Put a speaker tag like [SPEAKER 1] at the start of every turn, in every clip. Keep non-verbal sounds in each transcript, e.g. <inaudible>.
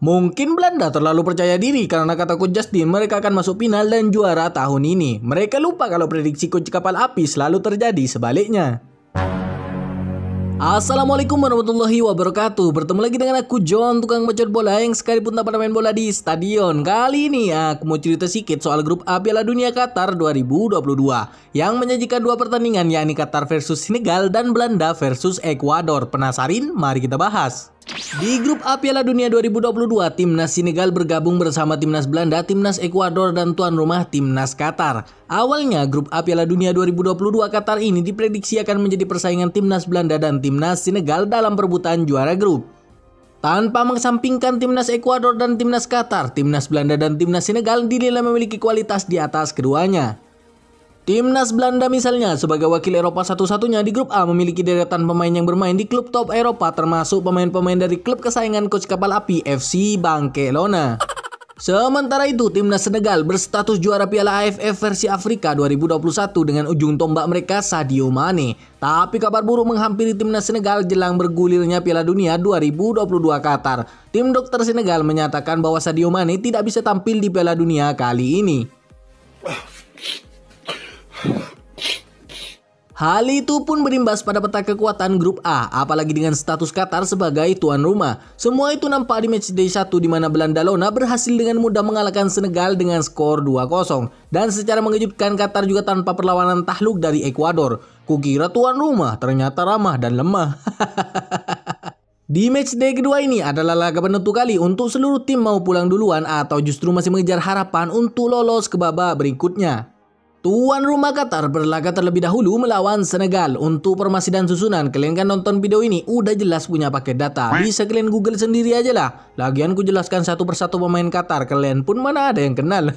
[SPEAKER 1] Mungkin Belanda terlalu percaya diri karena kataku Justin mereka akan masuk final dan juara tahun ini. Mereka lupa kalau prediksi kunci kapal api selalu terjadi sebaliknya. Assalamualaikum warahmatullahi wabarakatuh Bertemu lagi dengan aku John Tukang bocor bola yang sekalipun tak pernah main bola di stadion Kali ini aku mau cerita sedikit soal grup A Piala Dunia Qatar 2022 Yang menyajikan dua pertandingan yakni Qatar versus Senegal dan Belanda versus Ekuador Penasarin? Mari kita bahas di grup A Piala Dunia 2022, timnas Senegal bergabung bersama timnas Belanda, timnas Ekuador, dan tuan rumah timnas Qatar. Awalnya, grup A Piala Dunia 2022 Qatar ini diprediksi akan menjadi persaingan timnas Belanda dan timnas Senegal dalam perebutan juara grup. Tanpa mengesampingkan timnas Ekuador dan timnas Qatar, timnas Belanda dan timnas Senegal dinilai memiliki kualitas di atas keduanya. Timnas Belanda misalnya sebagai wakil Eropa satu-satunya di grup A memiliki deretan pemain yang bermain di klub top Eropa termasuk pemain-pemain dari klub kesayangan coach kapal api FC Bangkelona. Sementara itu, timnas Senegal berstatus juara Piala AFF versi Afrika 2021 dengan ujung tombak mereka Sadio Mane. Tapi kabar buruk menghampiri timnas Senegal jelang bergulirnya Piala Dunia 2022 Qatar. Tim dokter Senegal menyatakan bahwa Sadio Mane tidak bisa tampil di Piala Dunia kali ini. Ah, Hal itu pun berimbas pada peta kekuatan grup A, apalagi dengan status Qatar sebagai tuan rumah. Semua itu nampak di matchday 1 di mana Belanda Lona berhasil dengan mudah mengalahkan Senegal dengan skor 2-0. Dan secara mengejutkan Qatar juga tanpa perlawanan tahluk dari Ekuador. Kukira tuan rumah, ternyata ramah dan lemah. <laughs> Di match day kedua ini adalah laga penentu kali untuk seluruh tim mau pulang duluan atau justru masih mengejar harapan untuk lolos ke babak berikutnya. Tuan rumah Qatar berlaga terlebih dahulu melawan Senegal. Untuk formasi dan susunan, kalian kan nonton video ini udah jelas punya paket data. Bisa kalian google sendiri aja lah. Lagian ku jelaskan satu persatu pemain Qatar, kalian pun mana ada yang kenal. <laughs>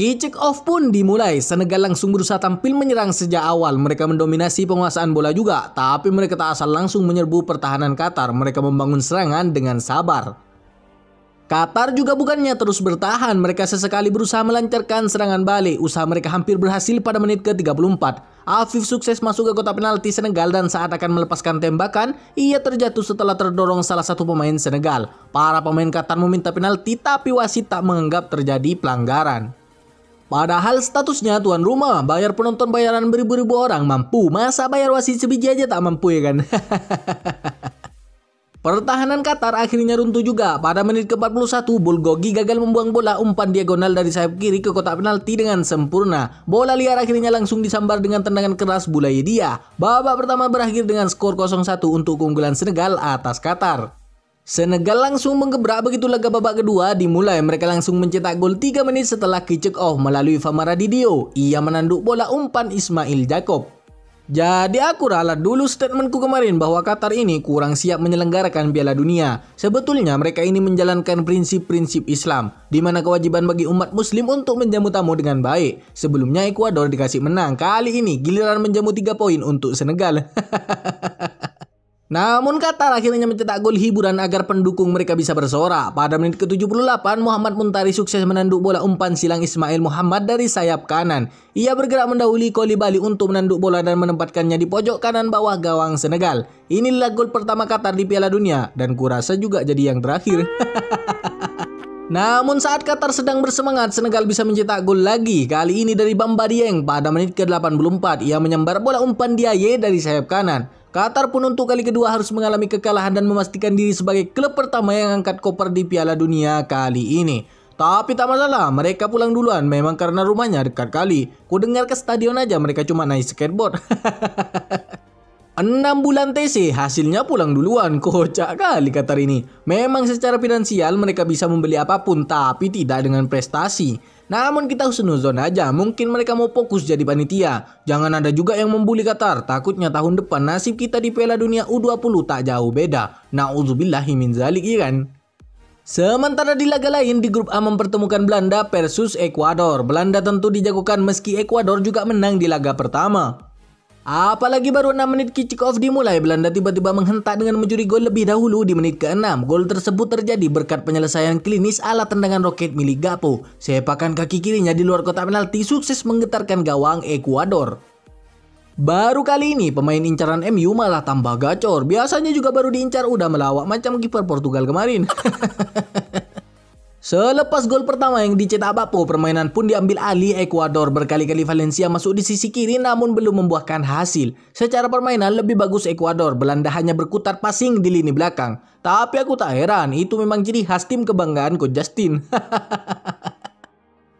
[SPEAKER 1] Kick off pun dimulai, Senegal langsung berusaha tampil menyerang sejak awal. Mereka mendominasi penguasaan bola juga, tapi mereka tak asal langsung menyerbu pertahanan Qatar. Mereka membangun serangan dengan sabar. Qatar juga bukannya terus bertahan, mereka sesekali berusaha melancarkan serangan balik. Usaha mereka hampir berhasil pada menit ke-34. Afif sukses masuk ke kota penalti Senegal dan saat akan melepaskan tembakan, ia terjatuh setelah terdorong salah satu pemain Senegal. Para pemain Qatar meminta penalti tapi wasit tak menganggap terjadi pelanggaran. Padahal statusnya tuan rumah, bayar penonton bayaran beribu-ribu orang mampu, masa bayar wasit sebiji aja tak mampu ya kan? <laughs> Pertahanan Qatar akhirnya runtuh juga. Pada menit ke-41, Bulgogi gagal membuang bola umpan diagonal dari sayap kiri ke kotak penalti dengan sempurna. Bola liar akhirnya langsung disambar dengan tendangan keras dia. Babak pertama berakhir dengan skor 0-1 untuk keunggulan Senegal atas Qatar. Senegal langsung menggebrak begitu laga babak kedua dimulai. Mereka langsung mencetak gol 3 menit setelah kick off melalui Famara Didio. Ia menanduk bola umpan Ismail Jacob. Jadi aku ralat dulu statementku kemarin bahwa Qatar ini kurang siap menyelenggarakan Piala Dunia. Sebetulnya mereka ini menjalankan prinsip-prinsip Islam, di mana kewajiban bagi umat muslim untuk menjamu tamu dengan baik. Sebelumnya Ekuador dikasih menang, kali ini giliran menjamu tiga poin untuk Senegal. <laughs> Namun Qatar akhirnya mencetak gol hiburan agar pendukung mereka bisa bersorak. Pada menit ke-78, Muhammad Muntari sukses menanduk bola umpan silang Ismail Muhammad dari sayap kanan. Ia bergerak mendahului bali untuk menanduk bola dan menempatkannya di pojok kanan bawah gawang Senegal. Inilah gol pertama Qatar di Piala Dunia dan kurasa juga jadi yang terakhir. <laughs> Namun saat Qatar sedang bersemangat, Senegal bisa mencetak gol lagi. Kali ini dari Bamba Dieng pada menit ke-84. Ia menyambar bola umpan Diaye dari sayap kanan. Qatar pun untuk kali kedua harus mengalami kekalahan dan memastikan diri sebagai klub pertama yang angkat koper di Piala Dunia kali ini. Tapi tak masalah, mereka pulang duluan memang karena rumahnya dekat kali. Ku dengar ke stadion aja mereka cuma naik skateboard. 6 <laughs> bulan TC, hasilnya pulang duluan. Kocak kali Qatar ini. Memang secara finansial mereka bisa membeli apapun, tapi tidak dengan prestasi. Namun kita husnuzon aja, mungkin mereka mau fokus jadi panitia. Jangan ada juga yang membuli Qatar, takutnya tahun depan nasib kita di Piala Dunia U20 tak jauh beda. Nauzubillahi min zalik Iran. Iya Sementara di laga lain di grup A mempertemukan Belanda versus Ekuador. Belanda tentu dijagokan meski Ekuador juga menang di laga pertama. Apalagi baru 6 menit kick off dimulai, Belanda tiba-tiba menghentak dengan mencuri gol lebih dahulu di menit ke-6. Gol tersebut terjadi berkat penyelesaian klinis ala tendangan roket milik Gapo. Sepakan kaki kirinya di luar kotak penalti sukses menggetarkan gawang Ekuador. Baru kali ini pemain incaran MU malah tambah gacor. Biasanya juga baru diincar udah melawak macam kiper Portugal kemarin. <laughs> Selepas gol pertama yang dicetak Bapo, permainan pun diambil alih Ekuador. Berkali-kali Valencia masuk di sisi kiri namun belum membuahkan hasil. Secara permainan lebih bagus Ekuador, Belanda hanya berkutat passing di lini belakang. Tapi aku tak heran, itu memang ciri khas tim kebanggaan Coach Justin. <laughs>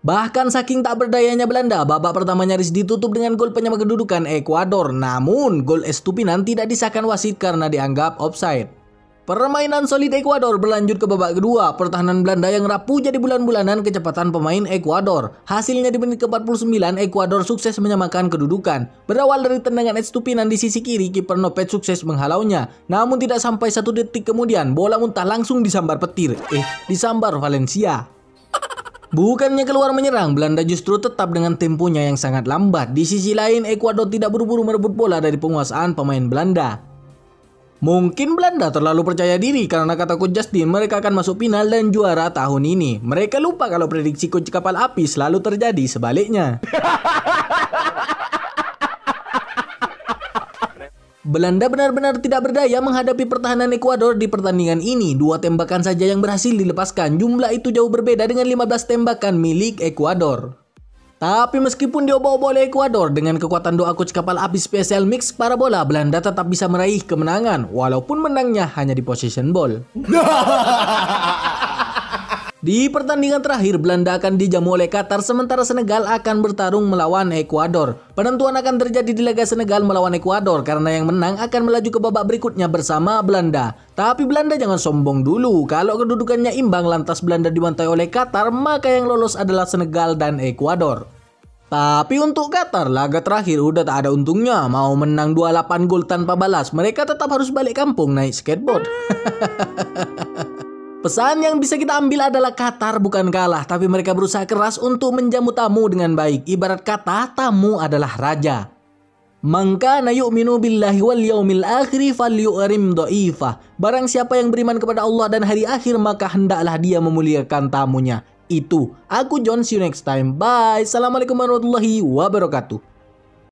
[SPEAKER 1] Bahkan saking tak berdayanya Belanda, babak pertama nyaris ditutup dengan gol penyama kedudukan Ekuador. Namun, gol Estupinan tidak disahkan wasit karena dianggap offside. Permainan solid Ekuador berlanjut ke babak kedua. Pertahanan Belanda yang rapuh jadi bulan-bulanan kecepatan pemain Ekuador. Hasilnya di menit ke-49, Ekuador sukses menyamakan kedudukan. Berawal dari tendangan Estupinan di sisi kiri, kiper Nopet sukses menghalaunya. Namun tidak sampai satu detik kemudian, bola muntah langsung disambar petir. Eh, disambar Valencia. Bukannya keluar menyerang, Belanda justru tetap dengan temponya yang sangat lambat. Di sisi lain, Ekuador tidak buru-buru merebut bola dari penguasaan pemain Belanda. Mungkin Belanda terlalu percaya diri karena kataku Justin mereka akan masuk final dan juara tahun ini. Mereka lupa kalau prediksi kunci kapal api selalu terjadi sebaliknya. <laughs> Belanda benar-benar tidak berdaya menghadapi pertahanan Ekuador di pertandingan ini. Dua tembakan saja yang berhasil dilepaskan. Jumlah itu jauh berbeda dengan 15 tembakan milik Ekuador. Tapi meskipun diobah-obah oleh Ekuador dengan kekuatan doa coach kapal api spesial mix para bola, Belanda tetap bisa meraih kemenangan walaupun menangnya hanya di possession ball. <laughs> Di pertandingan terakhir, Belanda akan dijamu oleh Qatar sementara Senegal akan bertarung melawan Ekuador. Penentuan akan terjadi di laga Senegal melawan Ekuador karena yang menang akan melaju ke babak berikutnya bersama Belanda. Tapi Belanda jangan sombong dulu. Kalau kedudukannya imbang lantas Belanda dibantai oleh Qatar, maka yang lolos adalah Senegal dan Ekuador. Tapi untuk Qatar, laga terakhir udah tak ada untungnya. Mau menang 28 gol tanpa balas, mereka tetap harus balik kampung naik skateboard. <laughs> Pesan yang bisa kita ambil adalah Qatar bukan kalah, tapi mereka berusaha keras untuk menjamu tamu dengan baik. Ibarat kata, tamu adalah raja. Maka na yu'minu billahi wal yaumil akhir falyu'rim dha'ifa. Barang siapa yang beriman kepada Allah dan hari akhir, maka hendaklah dia memuliakan tamunya. Itu, aku John, see you next time. Bye. Assalamualaikum warahmatullahi wabarakatuh.